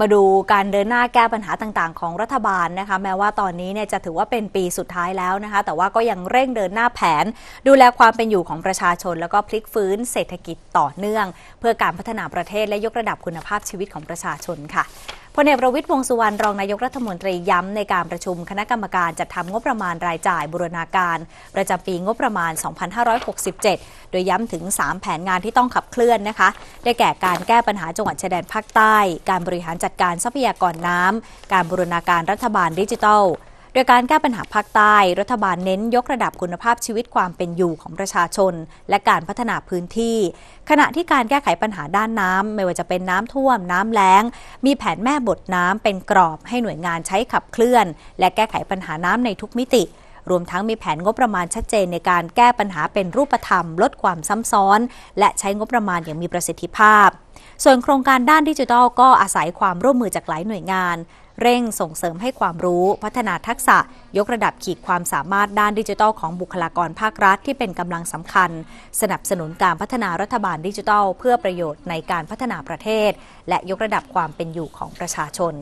มาดูการเดินหน้าแก้ปัญหาต่างๆ ของรัฐบาลนะคะ แม้ว่าตอนนี้เนี่ยจะถือว่าเป็นปีสุดท้ายแล้วนะคะ แต่ว่าก็ยังเร่งเดินหน้าแผน ดูแลความเป็นอยู่ของประชาชน แล้วก็พลิกฟื้นเศรษฐกิจต่อเนื่อง เพื่อการพัฒนาประเทศและยกระดับคุณภาพชีวิตของประชาชนค่ะพลเอกประวิตยวงสุวรรณรองนายกรัฐมนตรีย้ำในการประชุมคณะกรรมการจัดทำงบประมาณรายจ่ายบูรณาการ ประจำปีงบประมาณ 2567 โดยย้ำถึง 3 แผนงานที่ต้องขับเคลื่อนนะคะ ได้แก่การแก้ปัญหาจังหวัดชายแดนภาคใต้ การบริหารจัดการทรัพยากรน้ำ การบูรณาการรัฐบาลดิจิทัลโดยการแก้ปัญหาภาคใต้รัฐบาลเน้นยกระดับคุณภาพชีวิตความเป็นอยู่ของประชาชน และการพัฒนาพื้นที่ ขณะที่การแก้ไขปัญหาด้านน้ำไม่ว่าจะเป็นน้ำท่วมน้ำแล้ง มีแผนแม่บทน้ำเป็นกรอบ ให้หน่วยงานใช้ขับเคลื่อน และแก้ไขปัญหาน้ำในทุกมิติรวมทั้งมีแผนงบประมาณชัดเจนในการแก้ปัญหาเป็นรูปธรรม ลดความซ้ำซ้อน และใช้งบประมาณอย่างมีประสิทธิภาพ ส่วนโครงการด้านดิจิทัลก็อาศัยความร่วมมือจากหลายหน่วยงาน เร่งส่งเสริมให้ความรู้ พัฒนาทักษะ ยกระดับขีดความสามารถด้านดิจิทัลของบุคลากรภาครัฐที่เป็นกำลังสำคัญ สนับสนุนการพัฒนารัฐบาลดิจิทัล เพื่อประโยชน์ในการพัฒนาประเทศ และยกระดับความเป็นอยู่ของประชาชน